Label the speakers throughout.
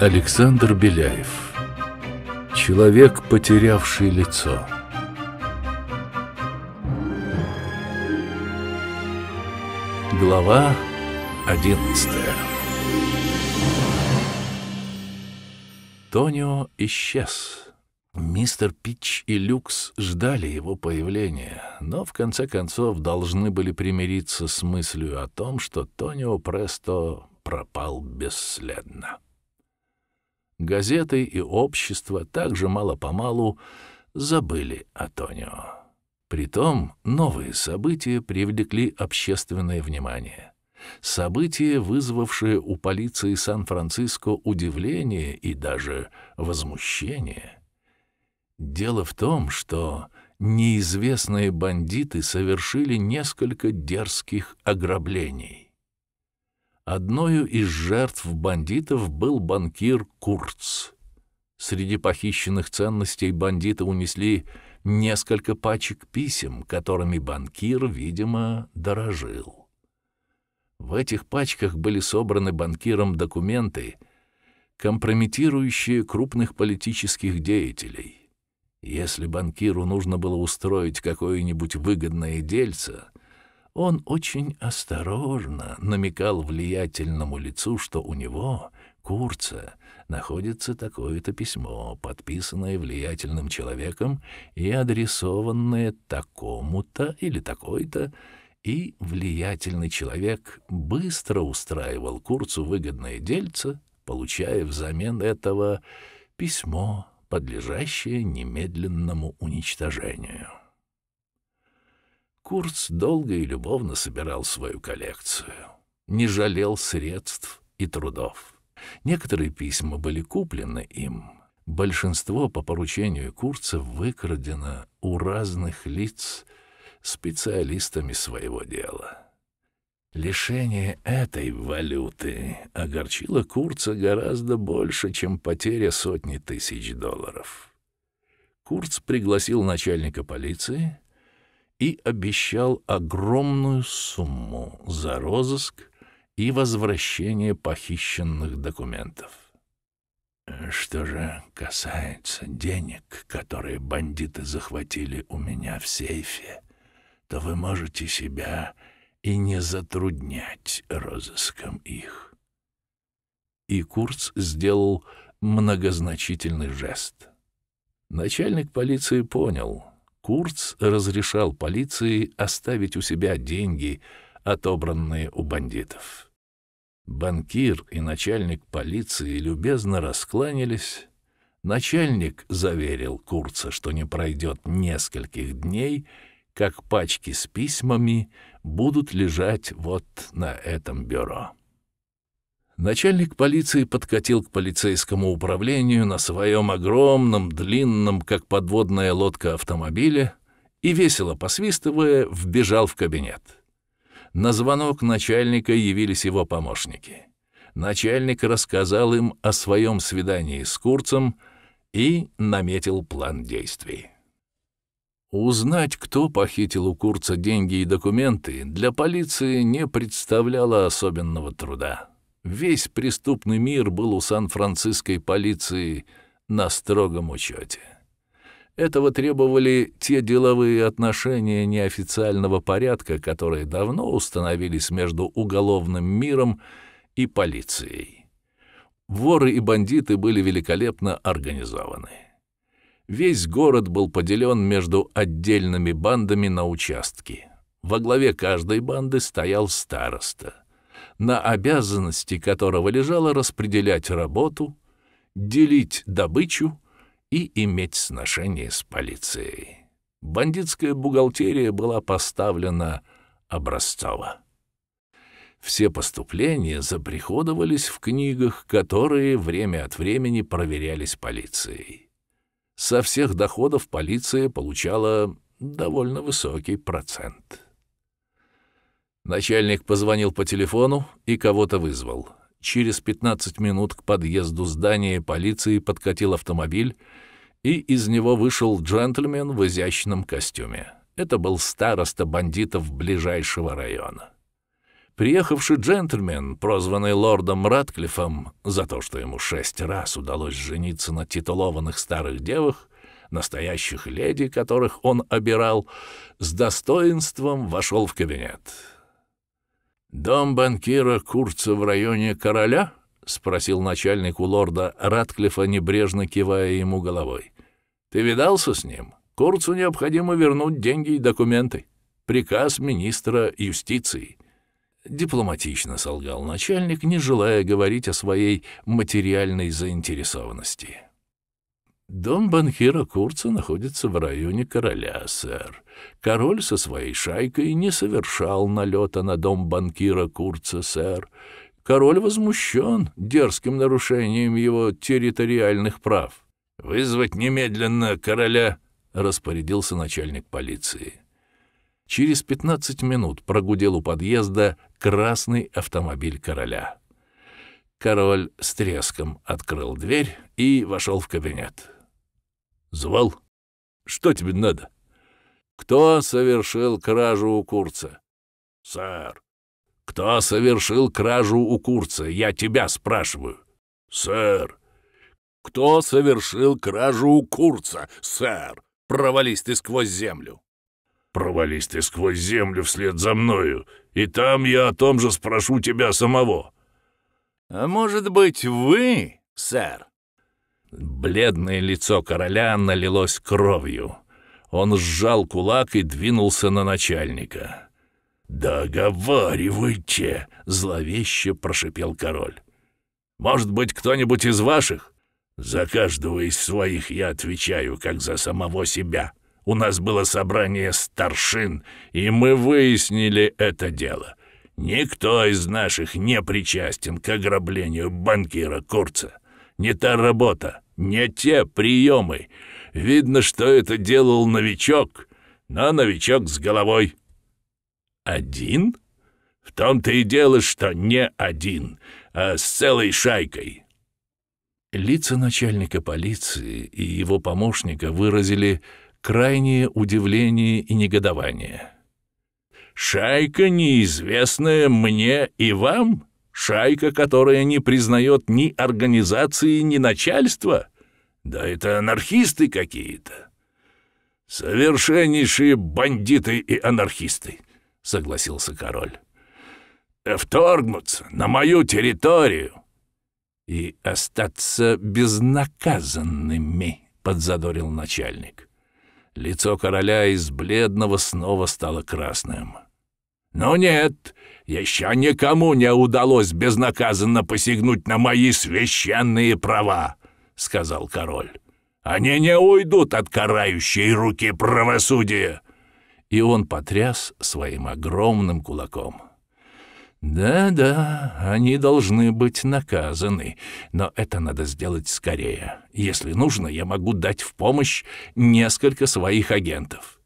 Speaker 1: Александр Беляев Человек, потерявший лицо Глава одиннадцатая Тонио исчез. Мистер Пич и Люкс ждали его появления, но в конце концов должны были примириться с мыслью о том, что Тонио Престо пропал бесследно. Газеты и общество также мало-помалу забыли о Тонио. Притом новые события привлекли общественное внимание. Событие, вызвавшее у полиции Сан-Франциско удивление и даже возмущение — Дело в том, что неизвестные бандиты совершили несколько дерзких ограблений. Одною из жертв бандитов был банкир Курц. Среди похищенных ценностей бандиты унесли несколько пачек писем, которыми банкир, видимо, дорожил. В этих пачках были собраны банкиром документы, компрометирующие крупных политических деятелей — если банкиру нужно было устроить какое-нибудь выгодное дельце, он очень осторожно намекал влиятельному лицу, что у него, Курца, находится такое-то письмо, подписанное влиятельным человеком и адресованное такому-то или такой-то, и влиятельный человек быстро устраивал Курцу выгодное дельце, получая взамен этого письмо, подлежащее немедленному уничтожению. Курц долго и любовно собирал свою коллекцию, не жалел средств и трудов. Некоторые письма были куплены им, большинство по поручению Курца выкрадено у разных лиц специалистами своего дела. Лишение этой валюты огорчило Курца гораздо больше, чем потеря сотни тысяч долларов. Курц пригласил начальника полиции и обещал огромную сумму за розыск и возвращение похищенных документов. Что же касается денег, которые бандиты захватили у меня в сейфе, то вы можете себя и не затруднять розыском их. И Курц сделал многозначительный жест. Начальник полиции понял, Курц разрешал полиции оставить у себя деньги, отобранные у бандитов. Банкир и начальник полиции любезно раскланялись. Начальник заверил Курца, что не пройдет нескольких дней, как пачки с письмами будут лежать вот на этом бюро. Начальник полиции подкатил к полицейскому управлению на своем огромном, длинном, как подводная лодка, автомобиле и, весело посвистывая, вбежал в кабинет. На звонок начальника явились его помощники. Начальник рассказал им о своем свидании с Курцем и наметил план действий. Узнать, кто похитил у Курца деньги и документы, для полиции не представляло особенного труда. Весь преступный мир был у Сан-Франциской полиции на строгом учете. Этого требовали те деловые отношения неофициального порядка, которые давно установились между уголовным миром и полицией. Воры и бандиты были великолепно организованы. Весь город был поделен между отдельными бандами на участки. Во главе каждой банды стоял староста, на обязанности которого лежало распределять работу, делить добычу и иметь сношения с полицией. Бандитская бухгалтерия была поставлена образцово. Все поступления заприходовались в книгах, которые время от времени проверялись полицией со всех доходов полиция получала довольно высокий процент. Начальник позвонил по телефону и кого-то вызвал. Через 15 минут к подъезду здания полиции подкатил автомобиль, и из него вышел джентльмен в изящном костюме. Это был староста бандитов ближайшего района. Приехавший джентльмен, прозванный лордом Ратклиффом за то, что ему шесть раз удалось жениться на титулованных старых девах, настоящих леди, которых он обирал, с достоинством вошел в кабинет. «Дом банкира Курца в районе Короля?» — спросил начальник у лорда Ратклифа, небрежно кивая ему головой. «Ты видался с ним? Курцу необходимо вернуть деньги и документы. Приказ министра юстиции» дипломатично солгал начальник, не желая говорить о своей материальной заинтересованности. Дом банкира Курца находится в районе короля, сэр. Король со своей шайкой не совершал налета на дом банкира Курца, сэр. Король возмущен дерзким нарушением его территориальных прав. «Вызвать немедленно короля!» — распорядился начальник полиции. Через 15 минут прогудел у подъезда красный автомобиль короля. Король с треском открыл дверь и вошел в кабинет. «Звал? Что тебе надо?» «Кто совершил кражу у Курца?» «Сэр». «Кто совершил кражу у Курца? Я тебя спрашиваю». «Сэр». «Кто совершил кражу у Курца, сэр? Провались ты сквозь землю». Провались ты сквозь землю вслед за мною, и там я о том же спрошу тебя самого». «А может быть, вы, сэр?» Бледное лицо короля налилось кровью. Он сжал кулак и двинулся на начальника. «Договаривайте!» — зловеще прошипел король. «Может быть, кто-нибудь из ваших?» «За каждого из своих я отвечаю, как за самого себя», у нас было собрание старшин, и мы выяснили это дело. Никто из наших не причастен к ограблению банкира Курца. Не та работа, не те приемы. Видно, что это делал новичок, но новичок с головой. Один? В том-то и дело, что не один, а с целой шайкой. Лица начальника полиции и его помощника выразили крайнее удивление и негодование. «Шайка неизвестная мне и вам? Шайка, которая не признает ни организации, ни начальства? Да это анархисты какие-то!» «Совершеннейшие бандиты и анархисты», — согласился король. «Вторгнуться на мою территорию!» «И остаться безнаказанными», — подзадорил начальник. Лицо короля из бледного снова стало красным. Но «Ну нет, еще никому не удалось безнаказанно посягнуть на мои священные права», — сказал король. «Они не уйдут от карающей руки правосудия!» И он потряс своим огромным кулаком. Да-да, они должны быть наказаны, но это надо сделать скорее. Если нужно, я могу дать в помощь несколько своих агентов.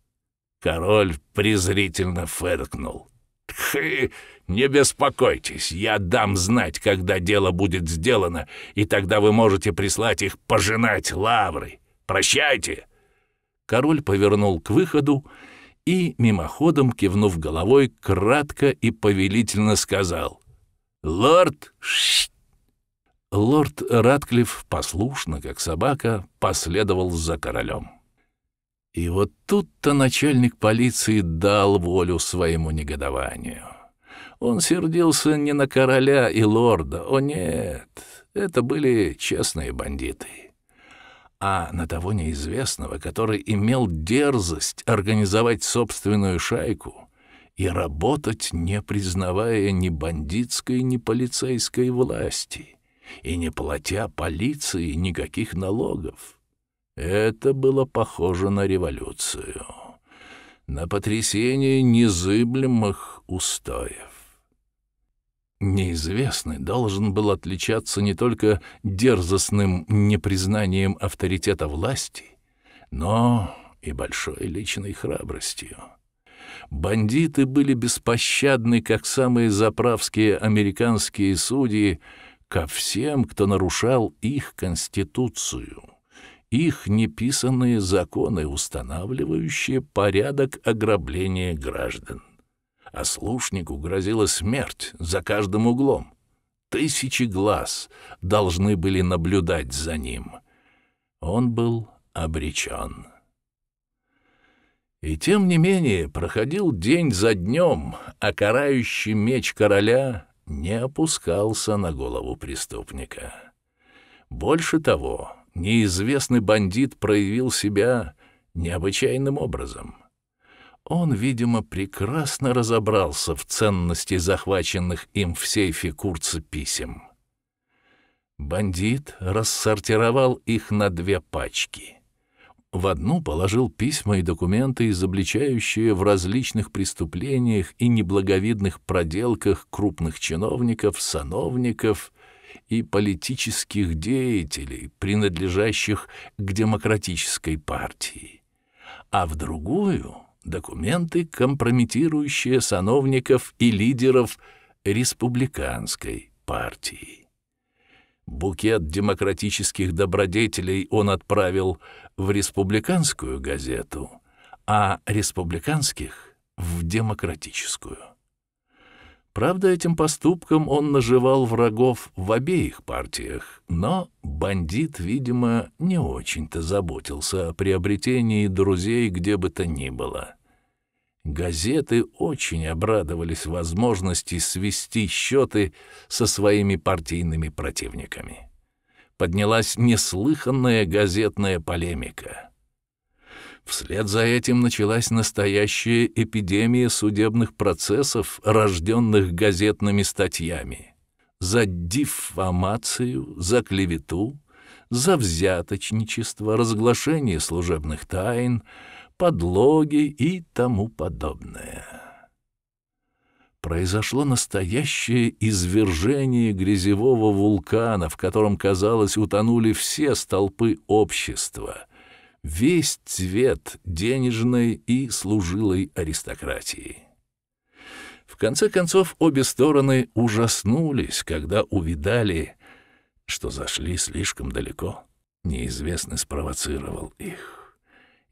Speaker 1: Король презрительно фыркнул. Хы, не беспокойтесь, я дам знать, когда дело будет сделано, и тогда вы можете прислать их пожинать лавры. Прощайте. Король повернул к выходу и, мимоходом кивнув головой, кратко и повелительно сказал «Лорд Лорд Ратклифф послушно, как собака, последовал за королем. И вот тут-то начальник полиции дал волю своему негодованию. Он сердился не на короля и лорда, о нет, это были честные бандиты а на того неизвестного, который имел дерзость организовать собственную шайку и работать, не признавая ни бандитской, ни полицейской власти, и не платя полиции никаких налогов. Это было похоже на революцию, на потрясение незыблемых устоев неизвестный должен был отличаться не только дерзостным непризнанием авторитета власти, но и большой личной храбростью. Бандиты были беспощадны, как самые заправские американские судьи, ко всем, кто нарушал их конституцию, их неписанные законы, устанавливающие порядок ограбления граждан а слушнику грозила смерть за каждым углом. Тысячи глаз должны были наблюдать за ним. Он был обречен. И тем не менее проходил день за днем, а карающий меч короля не опускался на голову преступника. Больше того, неизвестный бандит проявил себя необычайным образом — он, видимо, прекрасно разобрался в ценности захваченных им в сейфе Курца писем. Бандит рассортировал их на две пачки. В одну положил письма и документы, изобличающие в различных преступлениях и неблаговидных проделках крупных чиновников, сановников и политических деятелей, принадлежащих к демократической партии. А в другую — документы, компрометирующие сановников и лидеров республиканской партии. Букет демократических добродетелей он отправил в республиканскую газету, а республиканских — в демократическую. Правда, этим поступком он наживал врагов в обеих партиях, но бандит, видимо, не очень-то заботился о приобретении друзей где бы то ни было. Газеты очень обрадовались возможности свести счеты со своими партийными противниками. Поднялась неслыханная газетная полемика. Вслед за этим началась настоящая эпидемия судебных процессов, рожденных газетными статьями. За диффамацию, за клевету, за взяточничество, разглашение служебных тайн — подлоги и тому подобное. Произошло настоящее извержение грязевого вулкана, в котором, казалось, утонули все столпы общества, весь цвет денежной и служилой аристократии. В конце концов, обе стороны ужаснулись, когда увидали, что зашли слишком далеко. Неизвестный спровоцировал их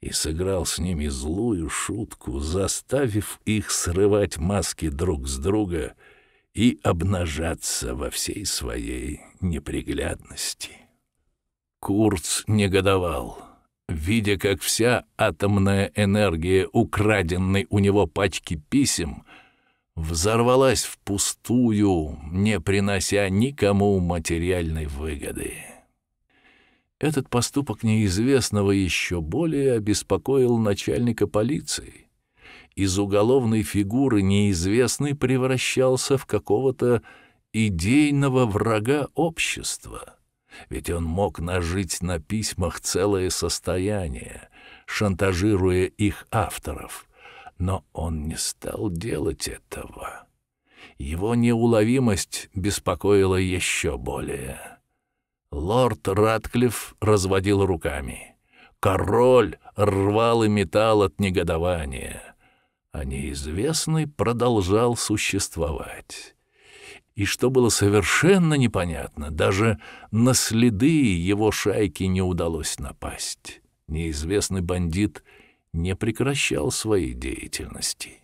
Speaker 1: и сыграл с ними злую шутку, заставив их срывать маски друг с друга и обнажаться во всей своей неприглядности. Курц негодовал, видя, как вся атомная энергия украденной у него пачки писем взорвалась впустую, не принося никому материальной выгоды. Этот поступок неизвестного еще более обеспокоил начальника полиции. Из уголовной фигуры неизвестный превращался в какого-то идейного врага общества. Ведь он мог нажить на письмах целое состояние, шантажируя их авторов. Но он не стал делать этого. Его неуловимость беспокоила еще более. Лорд Ратклифф разводил руками. Король рвал и метал от негодования. А неизвестный продолжал существовать. И что было совершенно непонятно, даже на следы его шайки не удалось напасть. Неизвестный бандит не прекращал своей деятельности.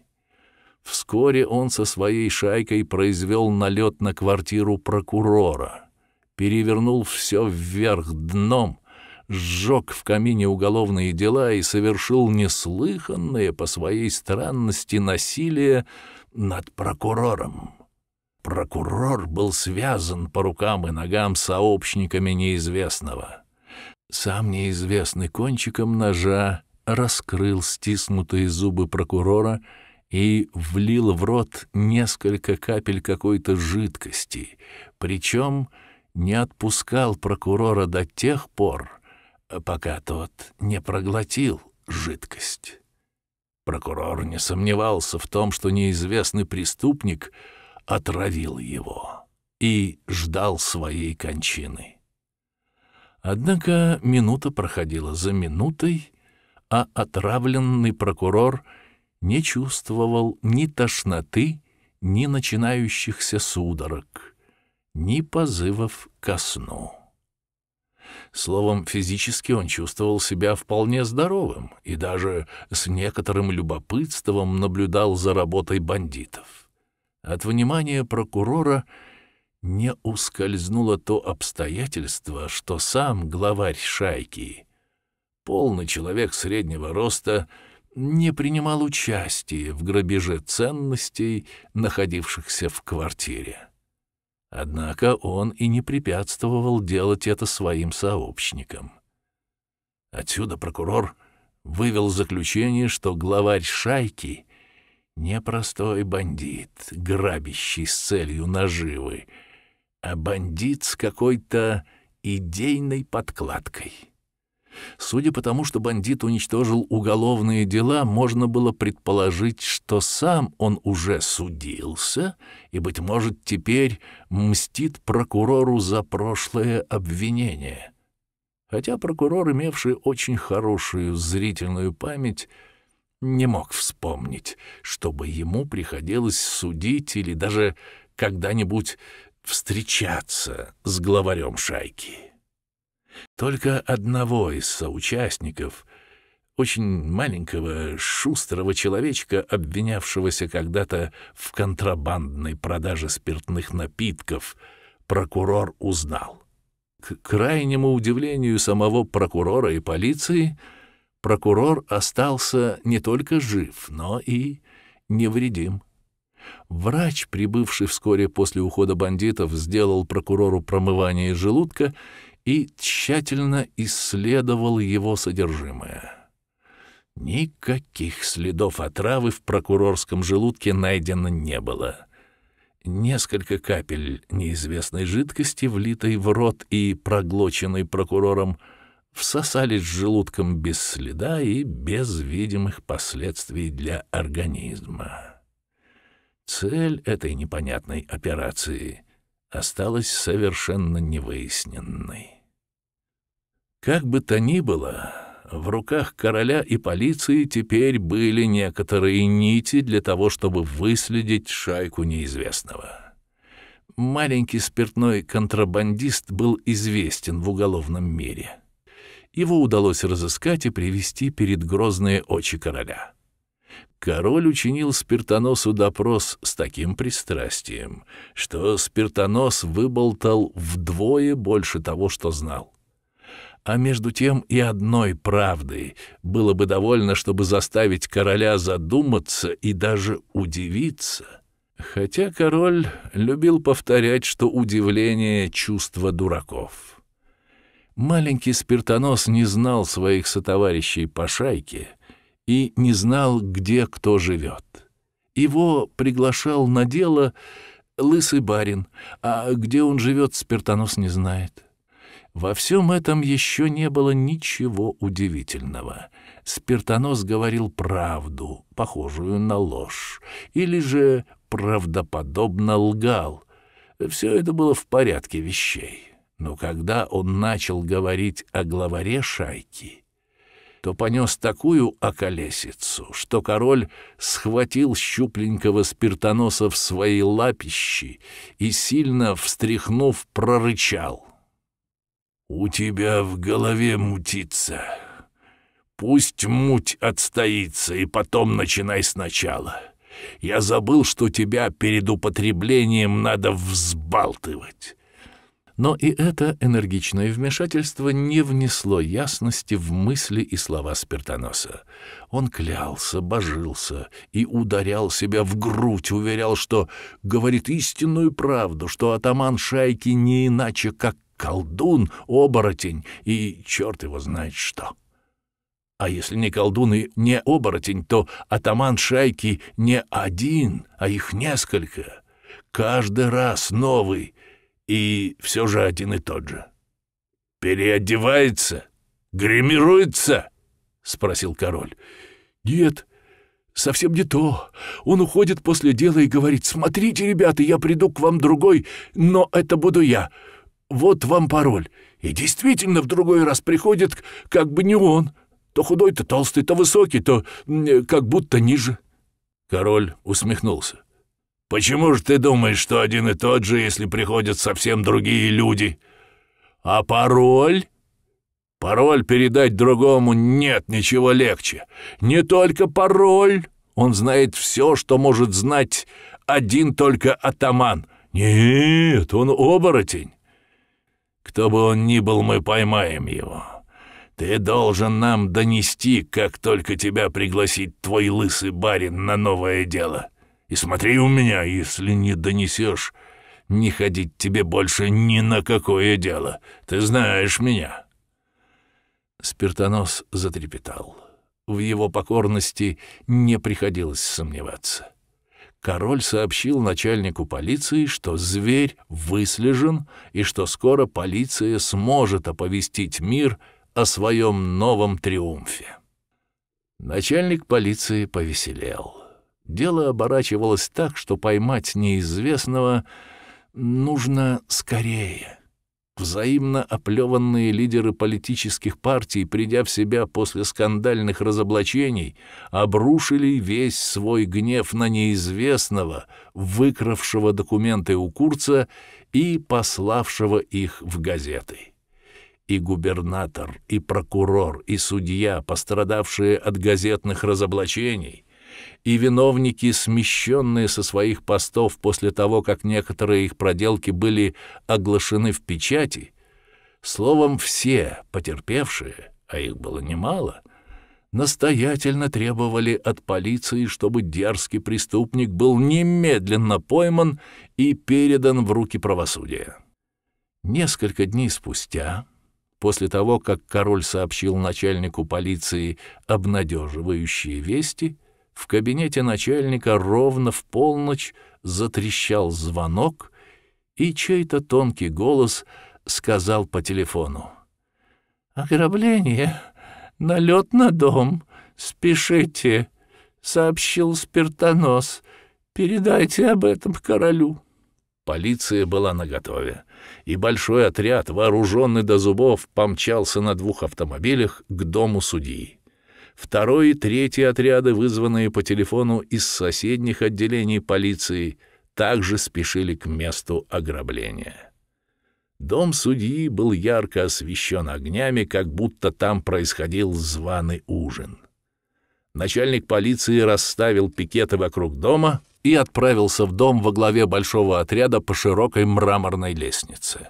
Speaker 1: Вскоре он со своей шайкой произвел налет на квартиру прокурора — перевернул все вверх дном, сжег в камине уголовные дела и совершил неслыханное по своей странности насилие над прокурором. Прокурор был связан по рукам и ногам сообщниками неизвестного. Сам неизвестный кончиком ножа раскрыл стиснутые зубы прокурора и влил в рот несколько капель какой-то жидкости, причем не отпускал прокурора до тех пор, пока тот не проглотил жидкость. Прокурор не сомневался в том, что неизвестный преступник отравил его и ждал своей кончины. Однако минута проходила за минутой, а отравленный прокурор не чувствовал ни тошноты, ни начинающихся судорог — ни позывов ко сну. Словом, физически он чувствовал себя вполне здоровым и даже с некоторым любопытством наблюдал за работой бандитов. От внимания прокурора не ускользнуло то обстоятельство, что сам главарь шайки, полный человек среднего роста, не принимал участия в грабеже ценностей, находившихся в квартире. Однако он и не препятствовал делать это своим сообщникам. Отсюда прокурор вывел заключение, что главарь шайки — непростой бандит, грабящий с целью наживы, а бандит с какой-то идейной подкладкой. Судя по тому, что бандит уничтожил уголовные дела, можно было предположить, что сам он уже судился и, быть может, теперь мстит прокурору за прошлое обвинение. Хотя прокурор, имевший очень хорошую зрительную память, не мог вспомнить, чтобы ему приходилось судить или даже когда-нибудь встречаться с главарем шайки. Только одного из соучастников, очень маленького, шустрого человечка, обвинявшегося когда-то в контрабандной продаже спиртных напитков, прокурор узнал. К крайнему удивлению самого прокурора и полиции, прокурор остался не только жив, но и невредим. Врач, прибывший вскоре после ухода бандитов, сделал прокурору промывание желудка и тщательно исследовал его содержимое. Никаких следов отравы в прокурорском желудке найдено не было. Несколько капель неизвестной жидкости, влитой в рот и проглоченной прокурором, всосались желудком без следа и без видимых последствий для организма. Цель этой непонятной операции осталась совершенно невыясненной. Как бы то ни было, в руках короля и полиции теперь были некоторые нити для того, чтобы выследить шайку неизвестного. Маленький спиртной контрабандист был известен в уголовном мире. Его удалось разыскать и привести перед грозные очи короля. Король учинил Спиртоносу допрос с таким пристрастием, что Спиртонос выболтал вдвое больше того, что знал. А между тем и одной правдой было бы довольно, чтобы заставить короля задуматься и даже удивиться. Хотя король любил повторять, что удивление — чувство дураков. Маленький Спиртонос не знал своих сотоварищей по шайке — и не знал, где кто живет. Его приглашал на дело лысый барин, а где он живет, спиртонос не знает. Во всем этом еще не было ничего удивительного. Спиртонос говорил правду, похожую на ложь, или же правдоподобно лгал. Все это было в порядке вещей. Но когда он начал говорить о главаре шайки, то понес такую околесицу, что король схватил щупленького спиртоноса в свои лапищи и, сильно встряхнув, прорычал. «У тебя в голове мутится. Пусть муть отстоится, и потом начинай сначала. Я забыл, что тебя перед употреблением надо взбалтывать. Но и это энергичное вмешательство не внесло ясности в мысли и слова Спиртоноса. Он клялся, божился и ударял себя в грудь, уверял, что говорит истинную правду, что атаман шайки не иначе, как колдун, оборотень и черт его знает что. А если не колдун и не оборотень, то атаман шайки не один, а их несколько. Каждый раз новый — и все же один и тот же. «Переодевается? Гримируется?» — спросил король. «Нет, совсем не то. Он уходит после дела и говорит, «Смотрите, ребята, я приду к вам другой, но это буду я. Вот вам пароль». И действительно в другой раз приходит как бы не он. То худой, то толстый, то высокий, то как будто ниже. Король усмехнулся. Почему же ты думаешь, что один и тот же, если приходят совсем другие люди? А пароль? Пароль передать другому нет ничего легче. Не только пароль. Он знает все, что может знать один только атаман. Нет, он оборотень. Кто бы он ни был, мы поймаем его. Ты должен нам донести, как только тебя пригласит твой лысый барин на новое дело. И смотри у меня, если не донесешь, не ходить тебе больше ни на какое дело. Ты знаешь меня». Спиртонос затрепетал. В его покорности не приходилось сомневаться. Король сообщил начальнику полиции, что зверь выслежен и что скоро полиция сможет оповестить мир о своем новом триумфе. Начальник полиции повеселел. Дело оборачивалось так, что поймать неизвестного нужно скорее. Взаимно оплеванные лидеры политических партий, придя в себя после скандальных разоблачений, обрушили весь свой гнев на неизвестного, выкравшего документы у Курца и пославшего их в газеты. И губернатор, и прокурор, и судья, пострадавшие от газетных разоблачений — и виновники, смещенные со своих постов после того, как некоторые их проделки были оглашены в печати, словом, все потерпевшие, а их было немало, настоятельно требовали от полиции, чтобы дерзкий преступник был немедленно пойман и передан в руки правосудия. Несколько дней спустя, после того, как король сообщил начальнику полиции обнадеживающие вести, в кабинете начальника ровно в полночь затрещал звонок, и чей-то тонкий голос сказал по телефону. «Ограбление! Налет на дом! Спешите!» — сообщил спиртонос. «Передайте об этом королю». Полиция была наготове, и большой отряд, вооруженный до зубов, помчался на двух автомобилях к дому судьи. Второй и третий отряды, вызванные по телефону из соседних отделений полиции, также спешили к месту ограбления. Дом судьи был ярко освещен огнями, как будто там происходил званый ужин. Начальник полиции расставил пикеты вокруг дома и отправился в дом во главе большого отряда по широкой мраморной лестнице.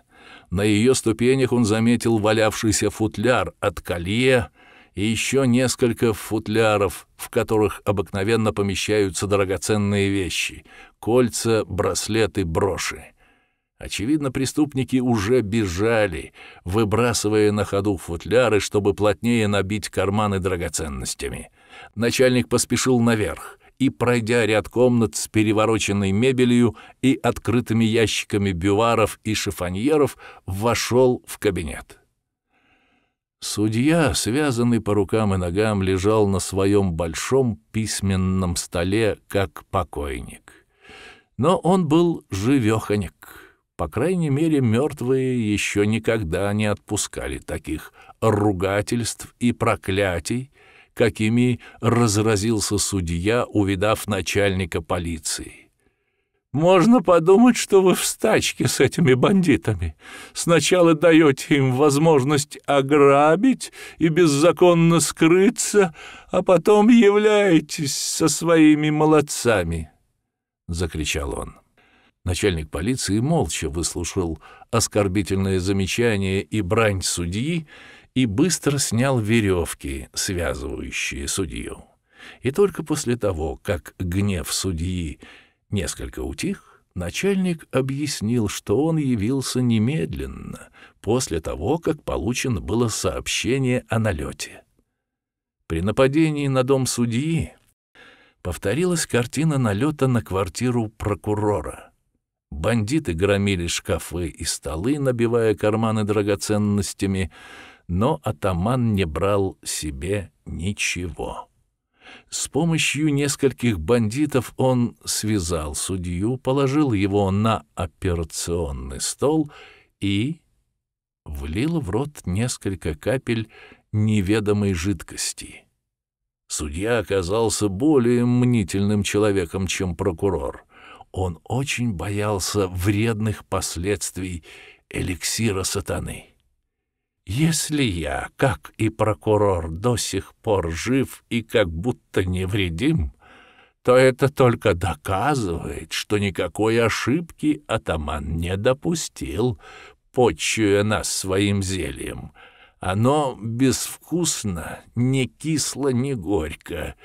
Speaker 1: На ее ступенях он заметил валявшийся футляр от колье — и еще несколько футляров, в которых обыкновенно помещаются драгоценные вещи — кольца, браслеты, броши. Очевидно, преступники уже бежали, выбрасывая на ходу футляры, чтобы плотнее набить карманы драгоценностями. Начальник поспешил наверх и, пройдя ряд комнат с перевороченной мебелью и открытыми ящиками бюваров и шифоньеров, вошел в кабинет. Судья, связанный по рукам и ногам, лежал на своем большом письменном столе, как покойник. Но он был живеханек. По крайней мере, мертвые еще никогда не отпускали таких ругательств и проклятий, какими разразился судья, увидав начальника полиции. Можно подумать, что вы в стачке с этими бандитами. Сначала даете им возможность ограбить и беззаконно скрыться, а потом являетесь со своими молодцами!» — закричал он. Начальник полиции молча выслушал оскорбительное замечание и брань судьи и быстро снял веревки, связывающие судью. И только после того, как гнев судьи Несколько утих, начальник объяснил, что он явился немедленно, после того, как получено было сообщение о налете. При нападении на дом судьи повторилась картина налета на квартиру прокурора. Бандиты громили шкафы и столы, набивая карманы драгоценностями, но атаман не брал себе ничего. С помощью нескольких бандитов он связал судью, положил его на операционный стол и влил в рот несколько капель неведомой жидкости. Судья оказался более мнительным человеком, чем прокурор. Он очень боялся вредных последствий эликсира сатаны. Если я, как и прокурор, до сих пор жив и как будто невредим, то это только доказывает, что никакой ошибки атаман не допустил, почуя нас своим зельем. Оно безвкусно, не кисло, не горько.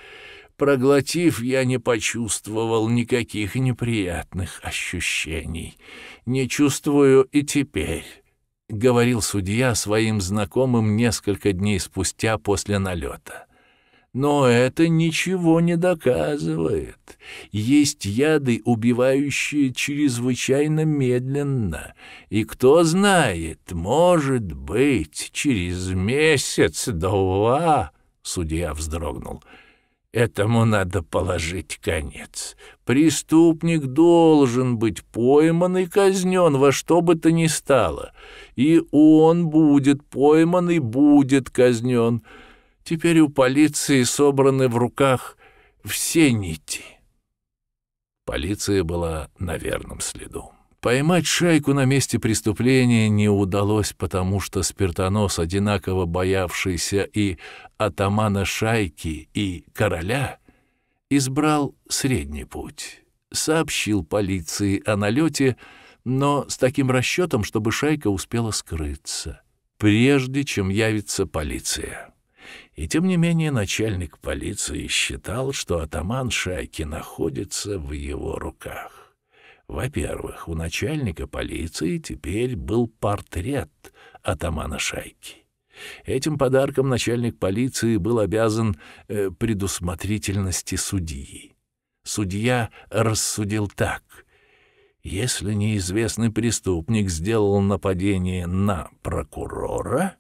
Speaker 1: Проглотив, я не почувствовал никаких неприятных ощущений. Не чувствую и теперь. — говорил судья своим знакомым несколько дней спустя после налета. «Но это ничего не доказывает. Есть яды, убивающие чрезвычайно медленно. И кто знает, может быть, через месяц-два...» Судья вздрогнул — Этому надо положить конец. Преступник должен быть пойман и казнен во что бы то ни стало. И он будет пойман и будет казнен. Теперь у полиции собраны в руках все нити. Полиция была на верном следу. Поймать шайку на месте преступления не удалось, потому что Спиртонос, одинаково боявшийся и атамана шайки и короля, избрал средний путь. Сообщил полиции о налете, но с таким расчетом, чтобы шайка успела скрыться, прежде чем явится полиция. И тем не менее начальник полиции считал, что атаман шайки находится в его руках. Во-первых, у начальника полиции теперь был портрет атамана шайки. Этим подарком начальник полиции был обязан э, предусмотрительности судьи. Судья рассудил так: если неизвестный преступник сделал нападение на прокурора,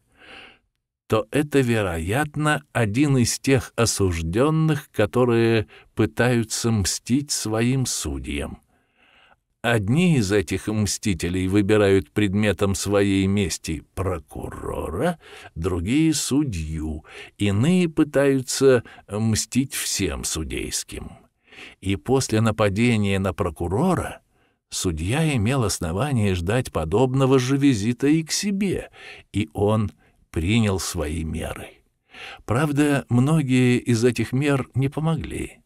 Speaker 1: то это, вероятно, один из тех осужденных, которые пытаются мстить своим судьям. Одни из этих мстителей выбирают предметом своей мести прокурора, другие — судью, иные пытаются мстить всем судейским. И после нападения на прокурора судья имел основание ждать подобного же визита и к себе, и он принял свои меры. Правда, многие из этих мер не помогли.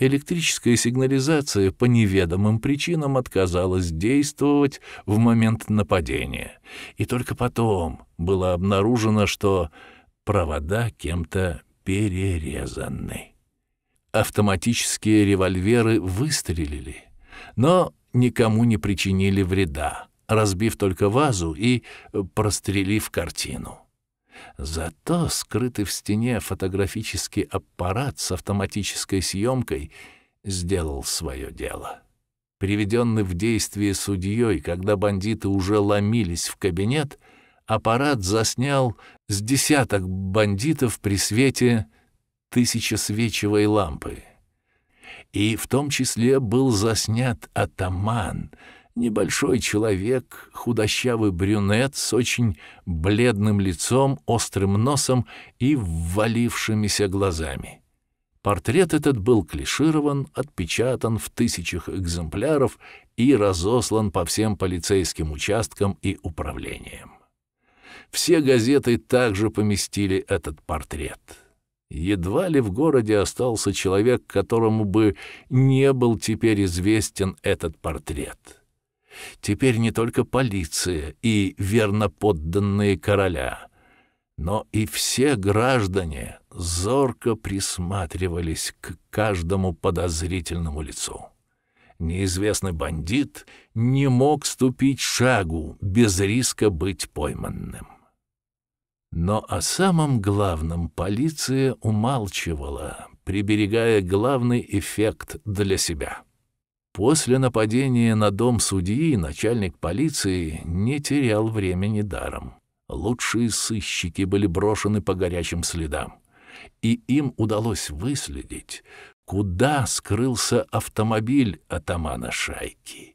Speaker 1: Электрическая сигнализация по неведомым причинам отказалась действовать в момент нападения, и только потом было обнаружено, что провода кем-то перерезаны. Автоматические револьверы выстрелили, но никому не причинили вреда, разбив только вазу и прострелив картину. Зато скрытый в стене фотографический аппарат с автоматической съемкой сделал свое дело. Приведенный в действие судьей, когда бандиты уже ломились в кабинет, аппарат заснял с десяток бандитов при свете тысячесвечевой лампы. И в том числе был заснят атаман — Небольшой человек, худощавый брюнет с очень бледным лицом, острым носом и ввалившимися глазами. Портрет этот был клиширован, отпечатан в тысячах экземпляров и разослан по всем полицейским участкам и управлениям. Все газеты также поместили этот портрет. Едва ли в городе остался человек, которому бы не был теперь известен этот портрет. — Теперь не только полиция и верноподданные короля, но и все граждане зорко присматривались к каждому подозрительному лицу. Неизвестный бандит не мог ступить шагу без риска быть пойманным. Но о самом главном полиция умалчивала, приберегая главный эффект для себя — После нападения на дом судьи начальник полиции не терял времени даром. Лучшие сыщики были брошены по горячим следам, и им удалось выследить, куда скрылся автомобиль атамана шайки.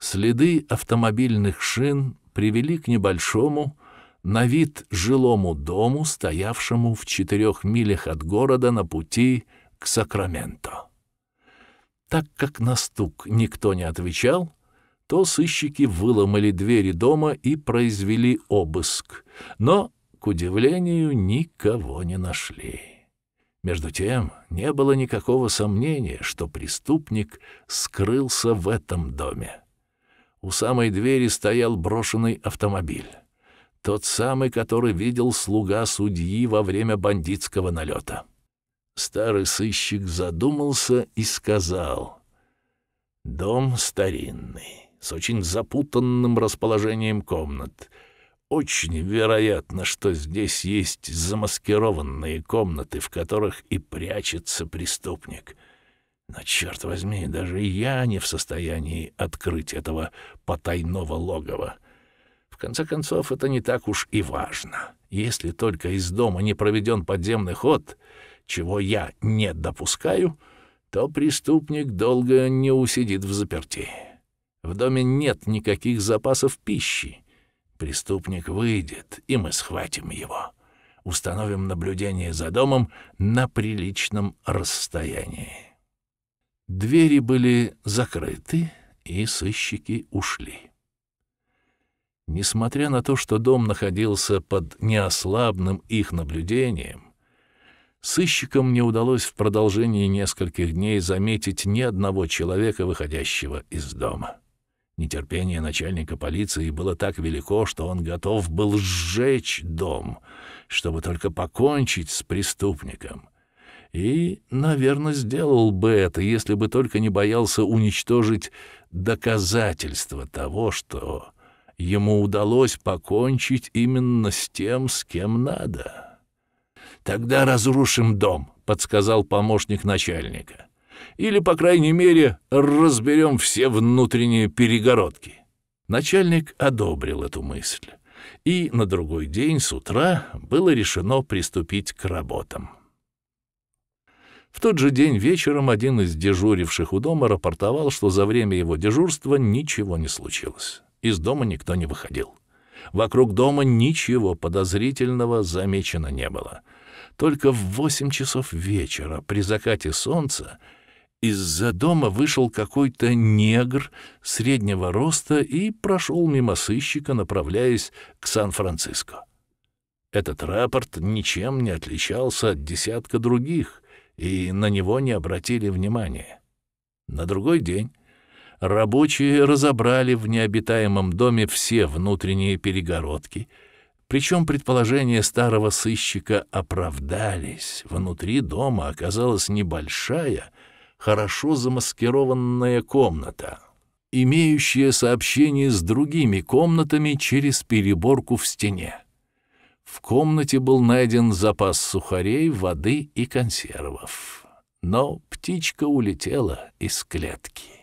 Speaker 1: Следы автомобильных шин привели к небольшому, на вид жилому дому, стоявшему в четырех милях от города на пути к Сакраменто. Так как на стук никто не отвечал, то сыщики выломали двери дома и произвели обыск, но, к удивлению, никого не нашли. Между тем, не было никакого сомнения, что преступник скрылся в этом доме. У самой двери стоял брошенный автомобиль. Тот самый, который видел слуга судьи во время бандитского налета. Старый сыщик задумался и сказал. «Дом старинный, с очень запутанным расположением комнат. Очень вероятно, что здесь есть замаскированные комнаты, в которых и прячется преступник. Но, черт возьми, даже я не в состоянии открыть этого потайного логова». В конце концов, это не так уж и важно. Если только из дома не проведен подземный ход, чего я не допускаю, то преступник долго не усидит в заперти. В доме нет никаких запасов пищи. Преступник выйдет, и мы схватим его. Установим наблюдение за домом на приличном расстоянии. Двери были закрыты, и сыщики ушли. Несмотря на то, что дом находился под неослабным их наблюдением, Сыщикам не удалось в продолжении нескольких дней заметить ни одного человека, выходящего из дома. Нетерпение начальника полиции было так велико, что он готов был сжечь дом, чтобы только покончить с преступником. И, наверное, сделал бы это, если бы только не боялся уничтожить доказательства того, что ему удалось покончить именно с тем, с кем надо. «Тогда разрушим дом», — подсказал помощник начальника. «Или, по крайней мере, разберем все внутренние перегородки». Начальник одобрил эту мысль. И на другой день с утра было решено приступить к работам. В тот же день вечером один из дежуривших у дома рапортовал, что за время его дежурства ничего не случилось. Из дома никто не выходил. Вокруг дома ничего подозрительного замечено не было. Только в восемь часов вечера при закате солнца из-за дома вышел какой-то негр среднего роста и прошел мимо сыщика, направляясь к Сан-Франциско. Этот рапорт ничем не отличался от десятка других, и на него не обратили внимания. На другой день рабочие разобрали в необитаемом доме все внутренние перегородки — причем предположения старого сыщика оправдались. Внутри дома оказалась небольшая, хорошо замаскированная комната, имеющая сообщение с другими комнатами через переборку в стене. В комнате был найден запас сухарей, воды и консервов. Но птичка улетела из клетки.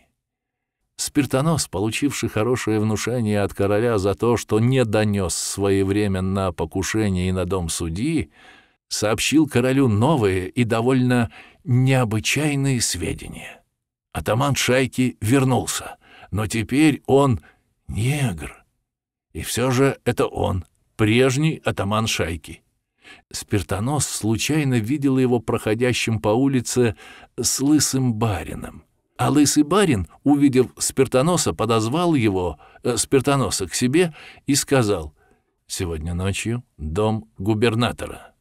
Speaker 1: Спиртонос, получивший хорошее внушение от короля за то, что не донес своевременно покушение и на дом судьи, сообщил королю новые и довольно необычайные сведения. Атаман шайки вернулся, но теперь он негр. И все же это он, прежний атаман шайки. Спиртонос случайно видел его проходящим по улице с лысым барином. А лысый барин, увидев спиртоноса, подозвал его, э, спиртоноса, к себе и сказал «Сегодня ночью дом губернатора».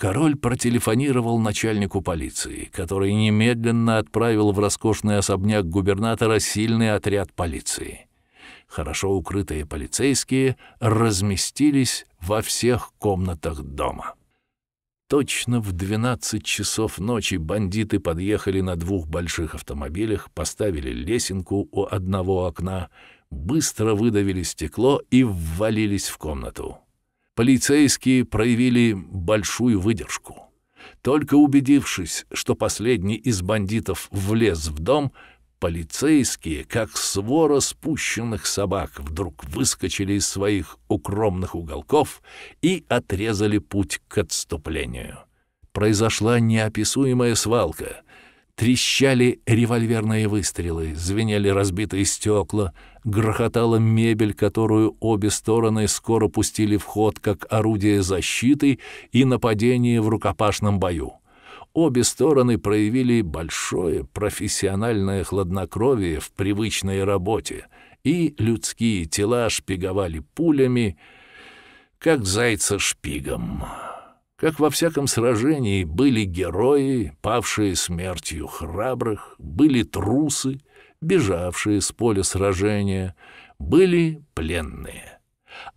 Speaker 1: Король протелефонировал начальнику полиции, который немедленно отправил в роскошный особняк губернатора сильный отряд полиции. Хорошо укрытые полицейские разместились во всех комнатах дома. Точно в 12 часов ночи бандиты подъехали на двух больших автомобилях, поставили лесенку у одного окна, быстро выдавили стекло и ввалились в комнату. Полицейские проявили большую выдержку. Только убедившись, что последний из бандитов влез в дом, Полицейские, как свора спущенных собак, вдруг выскочили из своих укромных уголков и отрезали путь к отступлению. Произошла неописуемая свалка. Трещали револьверные выстрелы, звенели разбитые стекла, грохотала мебель, которую обе стороны скоро пустили в ход как орудие защиты и нападения в рукопашном бою обе стороны проявили большое профессиональное хладнокровие в привычной работе, и людские тела шпиговали пулями, как зайца шпигом. Как во всяком сражении были герои, павшие смертью храбрых, были трусы, бежавшие с поля сражения, были пленные.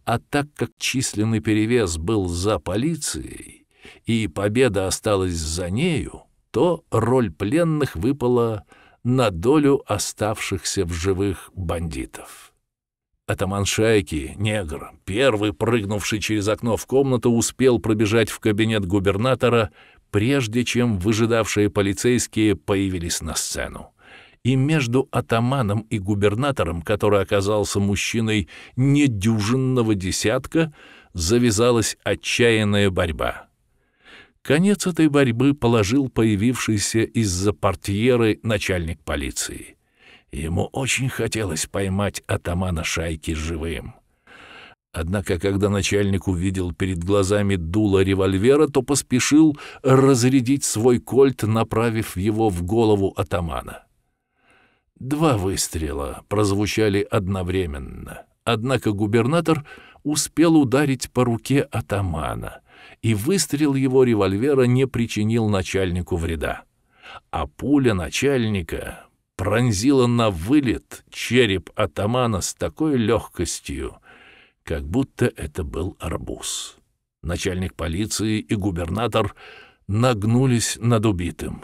Speaker 1: А так как численный перевес был за полицией, и победа осталась за нею, то роль пленных выпала на долю оставшихся в живых бандитов. Атаман шайки, негр, первый прыгнувший через окно в комнату, успел пробежать в кабинет губернатора, прежде чем выжидавшие полицейские появились на сцену. И между атаманом и губернатором, который оказался мужчиной недюжинного десятка, завязалась отчаянная борьба — Конец этой борьбы положил появившийся из-за портьеры начальник полиции. Ему очень хотелось поймать атамана шайки живым. Однако, когда начальник увидел перед глазами дуло револьвера, то поспешил разрядить свой кольт, направив его в голову атамана. Два выстрела прозвучали одновременно. Однако губернатор успел ударить по руке атамана и выстрел его револьвера не причинил начальнику вреда. А пуля начальника пронзила на вылет череп атамана с такой легкостью, как будто это был арбуз. Начальник полиции и губернатор нагнулись над убитым.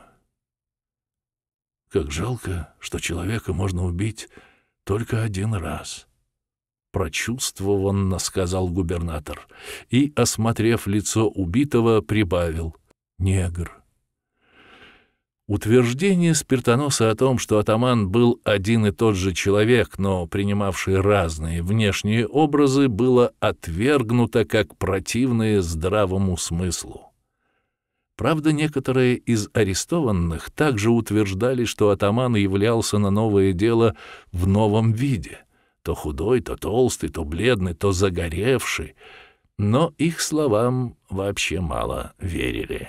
Speaker 1: Как жалко, что человека можно убить только один раз, прочувствованно сказал губернатор и, осмотрев лицо убитого, прибавил: негр. Утверждение Спиртоноса о том, что атаман был один и тот же человек, но принимавший разные внешние образы, было отвергнуто как противное здравому смыслу. Правда, некоторые из арестованных также утверждали, что атаман являлся на новое дело в новом виде — то худой, то толстый, то бледный, то загоревший. Но их словам вообще мало верили.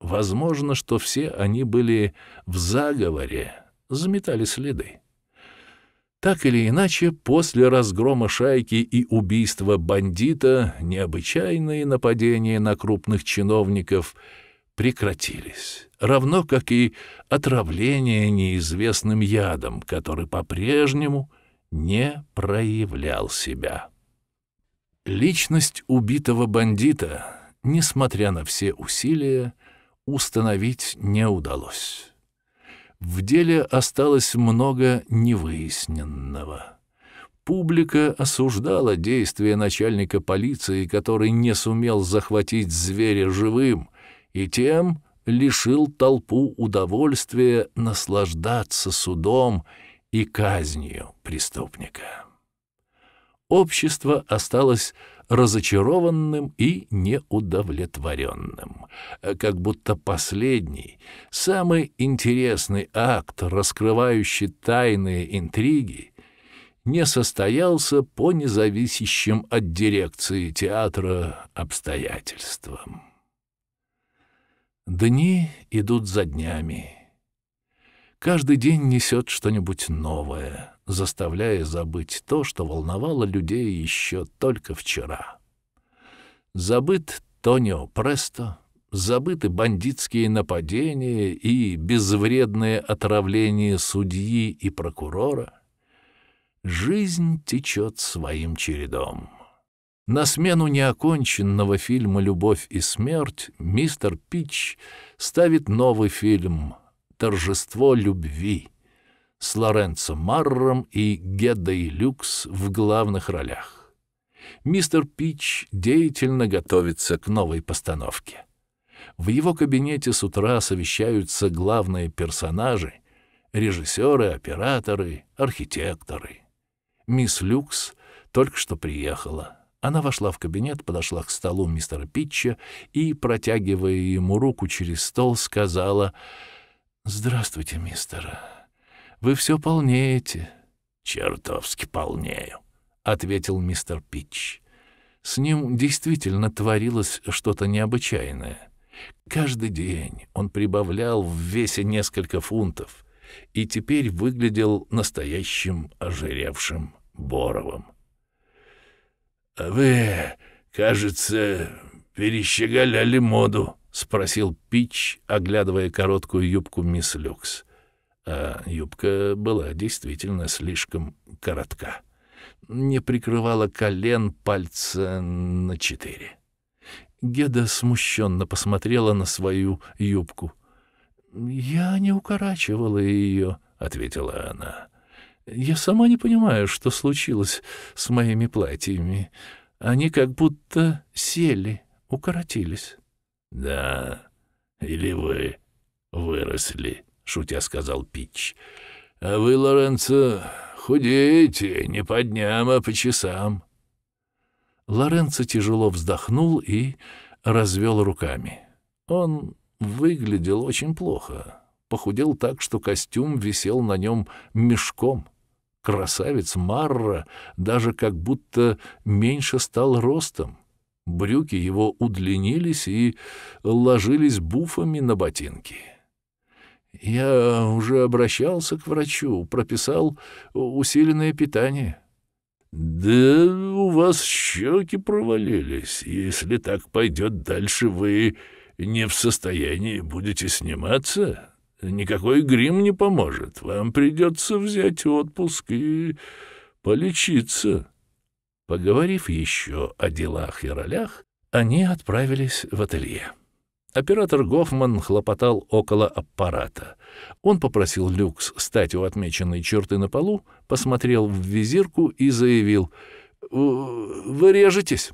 Speaker 1: Возможно, что все они были в заговоре, заметали следы. Так или иначе, после разгрома шайки и убийства бандита необычайные нападения на крупных чиновников прекратились, равно как и отравление неизвестным ядом, который по-прежнему не проявлял себя. Личность убитого бандита, несмотря на все усилия, установить не удалось. В деле осталось много невыясненного. Публика осуждала действия начальника полиции, который не сумел захватить зверя живым, и тем лишил толпу удовольствия наслаждаться судом и и казнью преступника. Общество осталось разочарованным и неудовлетворенным, как будто последний, самый интересный акт, раскрывающий тайные интриги, не состоялся по независящим от дирекции театра обстоятельствам. Дни идут за днями, каждый день несет что-нибудь новое, заставляя забыть то, что волновало людей еще только вчера. Забыт Тонио Престо, забыты бандитские нападения и безвредное отравление судьи и прокурора. Жизнь течет своим чередом. На смену неоконченного фильма «Любовь и смерть» мистер Пич ставит новый фильм торжество любви с Лоренцо Марром и Гедой Люкс в главных ролях. Мистер Пич деятельно готовится к новой постановке. В его кабинете с утра совещаются главные персонажи — режиссеры, операторы, архитекторы. Мисс Люкс только что приехала — она вошла в кабинет, подошла к столу мистера Питча и, протягивая ему руку через стол, сказала «Здравствуйте, мистер. Вы все полнеете». «Чертовски полнею», — ответил мистер Питч. С ним действительно творилось что-то необычайное. Каждый день он прибавлял в весе несколько фунтов и теперь выглядел настоящим ожиревшим Боровым. «Вы, кажется, перещеголяли моду», — спросил Пич, оглядывая короткую юбку мисс Люкс. А юбка была действительно слишком коротка. Не прикрывала колен пальца на четыре. Геда смущенно посмотрела на свою юбку. «Я не укорачивала ее», — ответила она. «Я сама не понимаю, что случилось с моими платьями. Они как будто сели, укоротились». «Да, или вы выросли», — шутя сказал Пич. «А вы, Лоренцо, худеете не по дням, а по часам». Лоренцо тяжело вздохнул и развел руками. Он выглядел очень плохо. Похудел так, что костюм висел на нем мешком. Красавец Марра даже как будто меньше стал ростом. Брюки его удлинились и ложились буфами на ботинки. Я уже обращался к врачу, прописал усиленное питание. Да у вас щеки провалились. Если так пойдет дальше, вы не в состоянии будете сниматься. Никакой грим не поможет. Вам придется взять отпуск и полечиться. Поговорив еще о делах и ролях, они отправились в ателье. Оператор Гофман хлопотал около аппарата. Он попросил Люкс стать у отмеченной черты на полу, посмотрел в визирку и заявил «Вы режетесь».